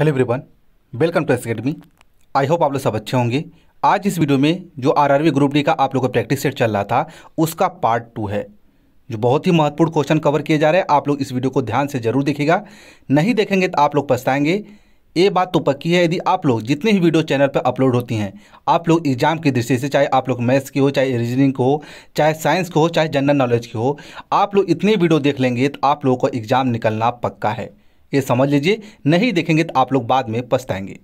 hello everyone welcome to S academy I hope आप लोग सब अच्छे होंगे आज इस वीडियो में जो आरआरबी ग्रुप डी का आप लोग का प्रैक्टिस सेट चल रहा था उसका पार्ट टू है जो बहुत ही महत्वपूर्ण क्वेश्चन कवर किए जा रहे हैं आप लोग इस वीडियो को ध्यान से जरूर देखेगा नहीं देखेंगे तो आप लोग पछताएंगे ये बात तो पक्की है यदि आप लोग जितने भी वीडियो चैनल पर अपलोड होती हैं आप लोग एग्जाम की दृष्टि से चाहे आप लोग मैथ्स की हो चाहे रीजनिंग की हो चाहे साइंस की हो चाहे जनरल नॉलेज की हो आप लोग इतने वीडियो देख लेंगे तो आप लोगों को एग्जाम निकलना पक्का है ये समझ लीजिए नहीं देखेंगे तो आप लोग बाद में पछताएंगे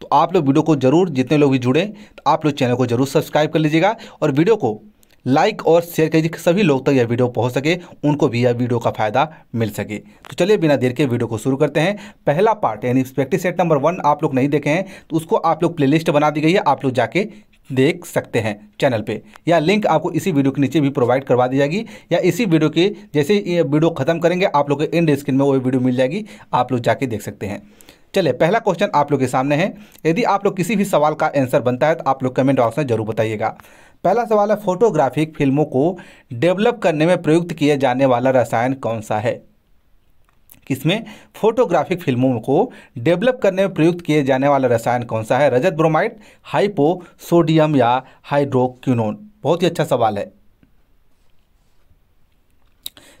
तो आप लोग वीडियो को जरूर जितने लोग भी जुड़े तो आप लोग चैनल को जरूर सब्सक्राइब कर लीजिएगा और वीडियो को लाइक और शेयर कीजिए सभी लोग तक यह वीडियो पहुंच सके उनको भी यह वीडियो का फायदा मिल सके तो चलिए बिना देर के वीडियो को शुरू करते हैं पहला पार्ट यानी प्रैक्टिस सेट नंबर वन आप लोग नहीं देखे हैं तो उसको आप लोग प्लेलिस्ट बना दी गई है आप लोग जाके देख सकते हैं चैनल पे या लिंक आपको इसी वीडियो के नीचे भी प्रोवाइड करवा दी जाएगी या इसी वीडियो के जैसे ये वीडियो खत्म करेंगे आप लोग के एंड स्क्रीन में वो वीडियो मिल जाएगी आप लोग जाके देख सकते हैं चले पहला क्वेश्चन आप लोग के सामने है यदि आप लोग किसी भी सवाल का आंसर बनता है तो आप लोग कमेंट बॉक्स में जरूर बताइएगा पहला सवाल है फोटोग्राफिक फिल्मों को डेवलप करने में प्रयुक्त किया जाने वाला रसायन कौन सा है किसमें फोटोग्राफिक फिल्मों को डेवलप करने में प्रयुक्त किए जाने वाला रसायन कौन सा है रजत ब्रोमाइड हाइपो सोडियम या हाइड्रोक्यूनोन बहुत ही अच्छा सवाल है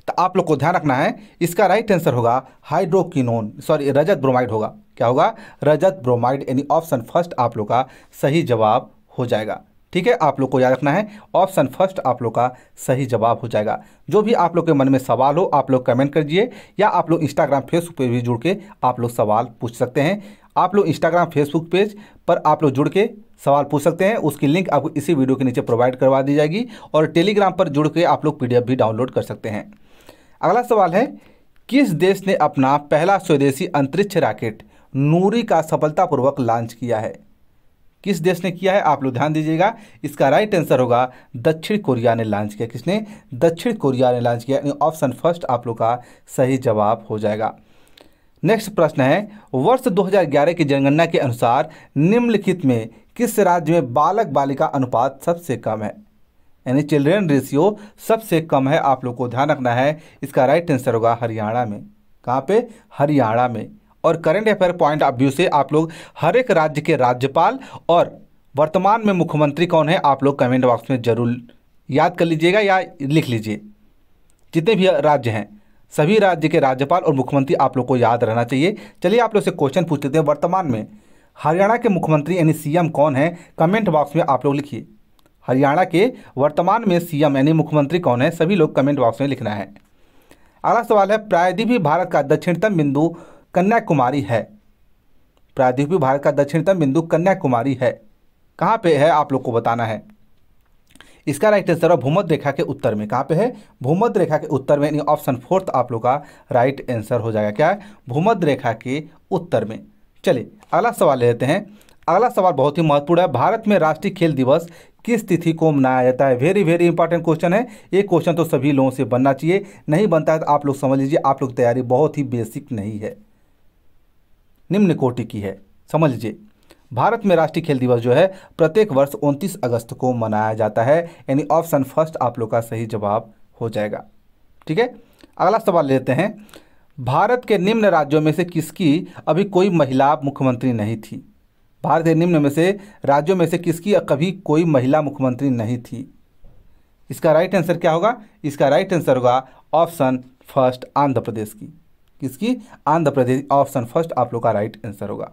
तो आप लोग को ध्यान रखना है इसका राइट आंसर होगा हाइड्रोक्यूनोन सॉरी रजत ब्रोमाइड होगा क्या होगा रजत ब्रोमाइड यानी ऑप्शन फर्स्ट आप लोग का सही जवाब हो जाएगा ठीक है आप लोग को याद रखना है ऑप्शन फर्स्ट आप लोग का सही जवाब हो जाएगा जो भी आप लोग के मन में सवाल हो आप लोग कमेंट दिए या आप लोग इंस्टाग्राम फेसबुक पे भी जुड़ के आप लोग सवाल पूछ सकते हैं आप लोग इंस्टाग्राम फेसबुक पेज पर आप लोग जुड़ के सवाल पूछ सकते हैं उसकी लिंक आपको इसी वीडियो के नीचे प्रोवाइड करवा दी जाएगी और टेलीग्राम पर जुड़ के आप लोग पी भी डाउनलोड कर सकते हैं अगला सवाल है किस देश ने अपना पहला स्वदेशी अंतरिक्ष राकेट नूरी का सफलतापूर्वक लॉन्च किया है किस देश ने किया है आप लोग ध्यान दीजिएगा इसका राइट आंसर होगा दक्षिण कोरिया ने लॉन्च किया किसने दक्षिण कोरिया ने लॉन्च किया ऑप्शन फर्स्ट आप लोग का सही जवाब हो जाएगा नेक्स्ट प्रश्न है वर्ष 2011 की जनगणना के अनुसार निम्नलिखित में किस राज्य में बालक बालिका अनुपात सबसे कम है यानी चिल्ड्रेन रेशियो सबसे कम है आप लोग को ध्यान रखना है इसका राइट आंसर होगा हरियाणा में कहाँ पे हरियाणा में और current affair point of view से आप लोग हर एक राज्य के राज्यपाल और वर्तमान में मुख्यमंत्री कौन है आप लोग कमेंट बॉक्स में ज़रूर याद कर लीजिएगा या लिख लीजिए जितने भी राज्य हैं सभी राज्य के राज्यपाल और मुख्यमंत्री आप लोग को याद रहना चाहिए चलिए आप लोग से क्वेश्चन पूछ लेते हैं वर्तमान में हरियाणा के मुख्यमंत्री यानी सीएम कौन है कमेंट बॉक्स में आप लोग लिखिए हरियाणा के वर्तमान में सीएम यानी मुख्यमंत्री कौन है सभी लोग कमेंट बॉक्स में लिखना है अगला सवाल है प्रायद्वीप भारत का दक्षिणतम बिंदु कन्याकुमारी है प्रायद्वीपीय भारत का दक्षिणतम बिंदु कन्याकुमारी है कहाँ पे है आप लोग को बताना है इसका राइट आंसर है भूमध्य रेखा के उत्तर में कहाँ पे है भूमध्य रेखा के उत्तर में यानी ऑप्शन फोर्थ आप लोग का राइट आंसर हो जाएगा क्या है भूमध्य रेखा के उत्तर में चलिए अगला सवाल लेते हैं अगला सवाल बहुत ही महत्वपूर्ण है भारत में राष्ट्रीय खेल दिवस किस तिथि को मनाया जाता है वेरी वेरी इंपॉर्टेंट क्वेश्चन है ये क्वेश्चन तो सभी लोगों से बनना चाहिए नहीं बनता है तो आप लोग समझ लीजिए आप लोग तैयारी बहुत ही बेसिक नहीं है निम्न कोटि की है समझ लीजिए भारत में राष्ट्रीय खेल दिवस जो है प्रत्येक वर्ष 29 अगस्त को मनाया जाता है यानी ऑप्शन फर्स्ट आप लोग का सही जवाब हो जाएगा ठीक है अगला सवाल लेते हैं भारत के निम्न राज्यों में से किसकी अभी कोई महिला मुख्यमंत्री नहीं थी भारत के निम्न में से राज्यों में से किसकी कभी कोई महिला मुख्यमंत्री नहीं थी इसका राइट आंसर क्या होगा इसका राइट आंसर होगा ऑप्शन फर्स्ट आंध्र प्रदेश की किसकी आंध्र प्रदेश ऑप्शन फर्स्ट आप लोग का राइट आंसर होगा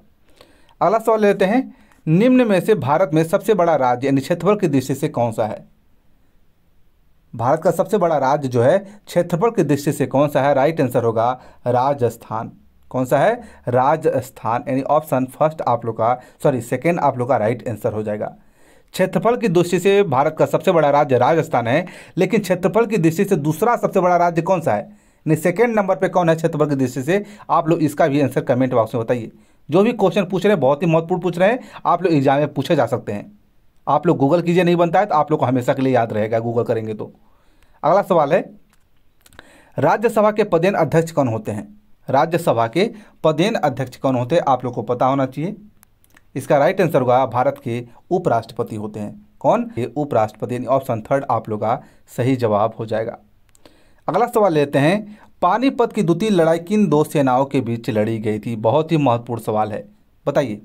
अगला सवाल लेते हैं निम्न में से भारत में सबसे बड़ा राज्य यानी क्षेत्रफल की दृष्टि से कौन सा है भारत का सबसे बड़ा राज्य जो है क्षेत्रफल की दृष्टि से कौन सा है राइट आंसर होगा राजस्थान कौन सा है राजस्थान यानी ऑप्शन फर्स्ट आप लोग का सॉरी सेकेंड आप लोग का राइट आंसर हो जाएगा क्षेत्रफल की दृष्टि से भारत का सबसे बड़ा राज्य राजस्थान है लेकिन क्षेत्रफल की दृष्टि से दूसरा सबसे बड़ा राज्य कौन सा है नहीं सेकेंड नंबर पर कौन है क्षेत्रफल की दृष्टि से आप लोग इसका भी आंसर कमेंट बॉक्स में बताइए जो भी क्वेश्चन पूछ रहे हैं बहुत ही महत्वपूर्ण पूछ रहे हैं आप लोग एग्जाम में पूछे जा सकते हैं आप लोग गूगल कीजिए नहीं बनता है तो आप लोग को हमेशा के लिए याद रहेगा गूगल करेंगे तो अगला सवाल है राज्यसभा के पदेन अध्यक्ष कौन होते हैं राज्यसभा के पदेन अध्यक्ष कौन होते हैं आप लोग को पता होना चाहिए इसका राइट आंसर होगा भारत के उपराष्ट्रपति होते हैं कौन ये उपराष्ट्रपति ऑप्शन थर्ड आप लोग का सही जवाब हो जाएगा अगला सवाल लेते हैं पानीपत की द्वितीय लड़ाई किन दो सेनाओं के बीच लड़ी गई थी बहुत ही महत्वपूर्ण सवाल है बताइए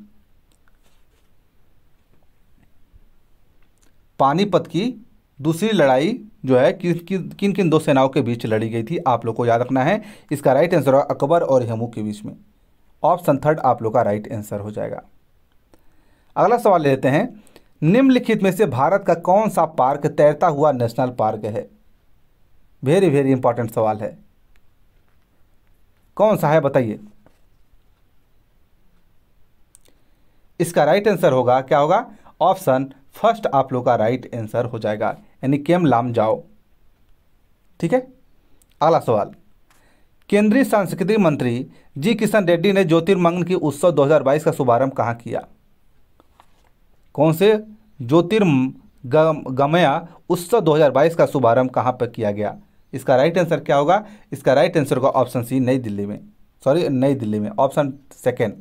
पानीपत की दूसरी लड़ाई जो है कि, कि, किन किन दो सेनाओं के बीच लड़ी गई थी आप लोग को याद रखना है इसका राइट आंसर होगा अकबर और हेमू के बीच में ऑप्शन थर्ड आप लोग का राइट आंसर हो जाएगा अगला सवाल लेते हैं निम्नलिखित में से भारत का कौन सा पार्क तैरता हुआ नेशनल पार्क है वेरी वेरी इंपॉर्टेंट सवाल है कौन सा है बताइए इसका राइट आंसर होगा क्या होगा ऑप्शन फर्स्ट आप लोग का राइट आंसर हो जाएगा यानी केम लाम जाओ ठीक है अगला सवाल केंद्रीय संस्कृति मंत्री जी किशन रेड्डी ने ज्योतिर्मंगन की उत्सव 2022 का शुभारंभ कहाँ किया कौन से ज्योतिर्म गमया उत्सव 2022 का शुभारंभ कहाँ पर किया गया इसका राइट आंसर क्या होगा इसका राइट आंसर होगा ऑप्शन सी नई दिल्ली में सॉरी नई दिल्ली में ऑप्शन सेकेंड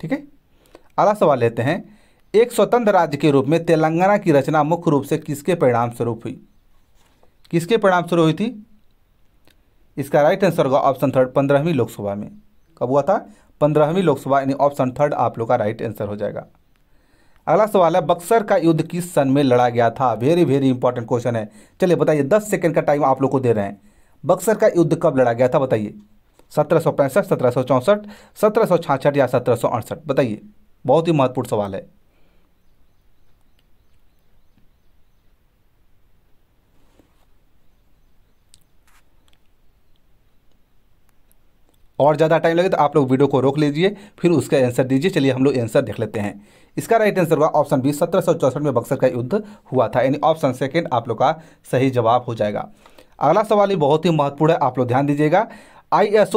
ठीक है अगला सवाल लेते हैं एक स्वतंत्र राज्य के रूप में तेलंगाना की रचना मुख्य रूप से किसके परिणाम स्वरूप हुई किसके परिणाम स्वरूप हुई थी इसका राइट आंसर होगा ऑप्शन थर्ड पंद्रहवीं लोकसभा में कब हुआ था पंद्रहवीं लोकसभा यानी ऑप्शन थर्ड आप लोग का राइट आंसर हो जाएगा अगला सवाल है बक्सर का युद्ध किस सन में लड़ा गया था वेरी वेरी इंपॉर्टेंट क्वेश्चन है चलिए बताइए दस सेकेंड का टाइम आप लोग को दे रहे हैं बक्सर का युद्ध कब लड़ा गया था बताइए सत्रह सौ पैंसठ सत्रह सौ चौंसठ सत्रह सौ छाछठ या सत्रह सौ अड़सठ बताइए बहुत ही महत्वपूर्ण सवाल है और ज़्यादा टाइम लगे तो आप लोग वीडियो को रोक लीजिए फिर उसका आंसर दीजिए चलिए हम लोग आंसर देख लेते हैं इसका राइट आंसर हुआ ऑप्शन बी सत्रह में बक्सर का युद्ध हुआ था यानी ऑप्शन सेकेंड आप लोग का सही जवाब हो जाएगा अगला सवाल ही बहुत ही महत्वपूर्ण है आप लोग ध्यान दीजिएगा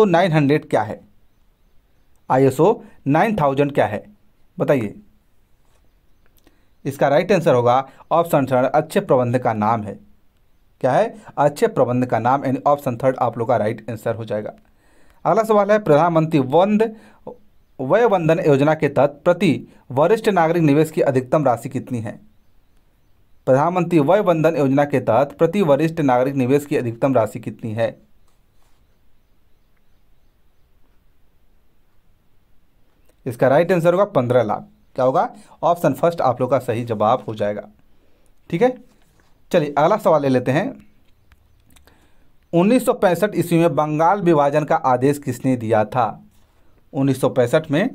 नाइन हंड्रेड क्या है नाइन थाउजेंड क्या है बताइए इसका राइट आंसर होगा ऑप्शन थर्ड अच्छे प्रबंध का नाम है क्या है अच्छे प्रबंध का नाम यानी ऑप्शन थर्ड आप लोग का राइट आंसर हो जाएगा अगला सवाल है प्रधानमंत्री वंद वय वंदन योजना के तहत प्रति वरिष्ठ नागरिक निवेश की अधिकतम राशि कितनी है प्रधानमंत्री वय वंदन योजना के तहत प्रति वरिष्ठ नागरिक निवेश की अधिकतम राशि कितनी है इसका राइट आंसर होगा पंद्रह लाख क्या होगा ऑप्शन फर्स्ट आप लोग का सही जवाब हो जाएगा ठीक है चलिए अगला सवाल ले लेते हैं उन्नीस ईस्वी में बंगाल विभाजन का आदेश किसने दिया था उन्नीस में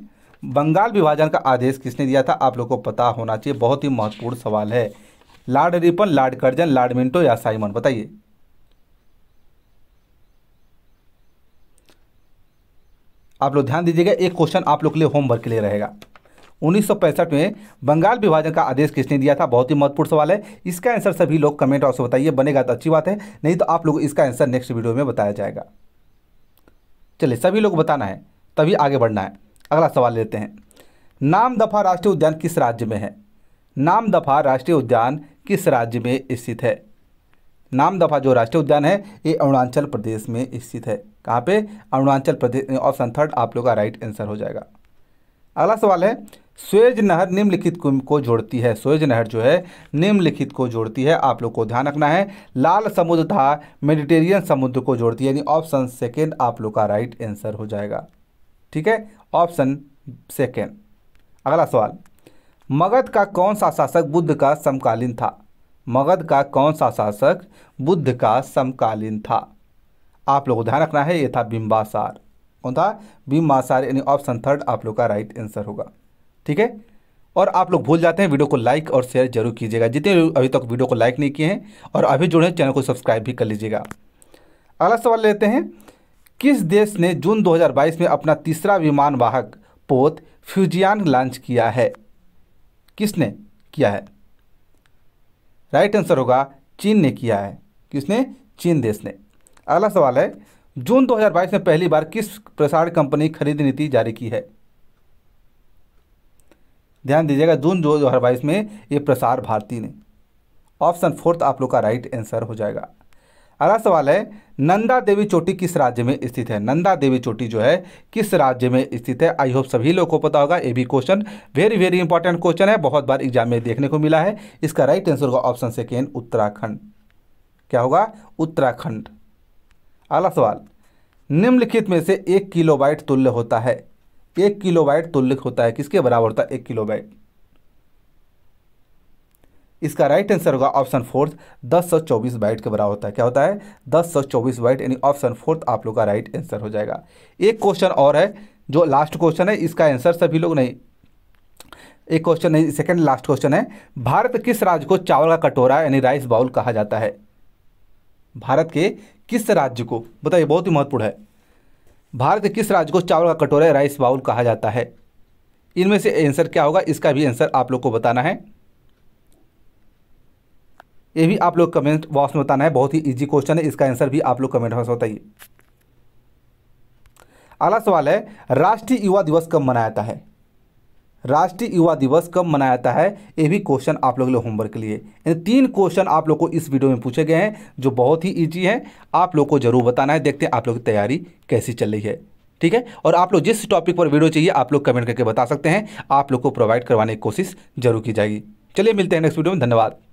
बंगाल विभाजन का आदेश किसने दिया था आप लोग को पता होना चाहिए बहुत ही महत्वपूर्ण सवाल है lord Ripon lord Curzon lord Minto या साइमन बताइए आप लोग ध्यान दीजिएगा एक क्वेश्चन आप लोग के लिए होमवर्क के लिए रहेगा उन्नीस में बंगाल विभाजन का आदेश किसने दिया था बहुत ही महत्वपूर्ण सवाल है इसका आंसर सभी लोग कमेंट बॉक्स में बताइए बनेगा तो अच्छी बात है नहीं तो आप लोग इसका आंसर नेक्स्ट वीडियो में बताया जाएगा चलिए सभी लोग बताना है तभी आगे बढ़ना है अगला सवाल लेते हैं नाम दफा राष्ट्रीय उद्यान किस राज्य में है नाम दफा राष्ट्रीय उद्यान किस राज्य में स्थित है नाम दफा जो राष्ट्रीय उद्यान है ये अरुणाचल प्रदेश में स्थित है कहाँ पे अरुणाचल प्रदेश ऑप्शन थर्ड आप लोग का राइट आंसर हो जाएगा अगला सवाल है स्वेज नहर निम्नलिखित को जोड़ती है स्वेज नहर जो है निम्नलिखित को जोड़ती है आप लोग को ध्यान रखना है लाल समुद्र था मेडिटेरियन समुद्र को जोड़ती है यानी ऑप्शन सेकेंड आप लोग का राइट आंसर हो जाएगा ठीक है ऑप्शन सेकेंड अगला सवाल मगध का कौन सा शासक बुद्ध का समकालीन था मगध का कौन सा शासक बुद्ध का समकालीन था आप लोग ध्यान रखना है ये था बिम्बासार कौन था बिम्बासार यानी ऑप्शन थर्ड आप लोग का राइट आंसर होगा ठीक है और आप लोग भूल जाते हैं वीडियो को लाइक और शेयर जरूर कीजिएगा जितने अभी तक वीडियो को लाइक नहीं किए हैं और अभी जुड़े चैनल को सब्सक्राइब भी कर लीजिएगा अगला सवाल लेते हैं किस देश ने जून 2022 में अपना तीसरा विमान वाहक पोत फ्यूजियान लॉन्च किया है किसने किया है राइट आंसर होगा चीन ने किया है किसने चीन देश ने अगला सवाल है जून 2022 में पहली बार किस प्रसारण कंपनी खरीद नीति जारी की है ध्यान दीजिएगा जून दो हज़ार बाईस में ये प्रसार भारती ने ऑप्शन फोर्थ आप लोग का राइट आंसर हो जाएगा अगला सवाल है नंदा देवी चोटी किस राज्य में स्थित है नंदा देवी चोटी जो है किस राज्य में स्थित है आई होप सभी लोगों को पता होगा ए भी question very very important question है बहुत बार एग्जाम में देखने को मिला है इसका राइट आंसर होगा ऑप्शन सेकेंड उत्तराखंड क्या होगा उत्तराखंड अगला सवाल निम्नलिखित में से एक किलोबाइट तुल्य होता है एक किलो वाइट तुल्य तो होता है किसके बराबर होता है एक किलो वाइट इसका राइट आंसर होगा ऑप्शन फोर्थ दस सौ चौबीस वाइट के बराबर होता है क्या होता है दस सौ चौबीस वाइट यानी ऑप्शन फोर्थ आप लोग का राइट आंसर हो जाएगा एक क्वेश्चन और है जो लास्ट क्वेश्चन है इसका आंसर सभी लोग नहीं एक क्वेश्चन नहीं सेकेंड लास्ट क्वेश्चन है भारत किस राज्य को चावल का कटोरा यानी राइस बाउल कहा जाता है भारत के किस राज्य को बताइए बहुत ही महत्वपूर्ण है भारत के किस राज्य को चावल का कटोरा राइस बाउल कहा जाता है इनमें से आंसर क्या होगा इसका भी आंसर आप लोग को बताना है ये भी आप लोग कमेंट बॉक्स में बताना है बहुत ही इजी क्वेश्चन है इसका आंसर भी आप लोग कमेंट बॉक्स में बताइए अगला सवाल है राष्ट्रीय युवा दिवस कब मनाया जाता है राष्ट्रीय युवा दिवस कब मनाया जाता है ये भी क्वेश्चन आप लोग लिए होमवर्क के लिए तीन क्वेश्चन आप लोग को इस वीडियो में पूछे गए हैं जो बहुत ही ईजी है आप लोग को जरूर बताना है देखते हैं आप लोग की तैयारी कैसी चल रही है ठीक है और आप लोग जिस टॉपिक पर वीडियो चाहिए आप लोग कमेंट करके बता सकते हैं आप लोग को प्रोवाइड करवाने की कोशिश जरूर की जाएगी चलिए मिलते हैं नेक्स्ट वीडियो में धन्यवाद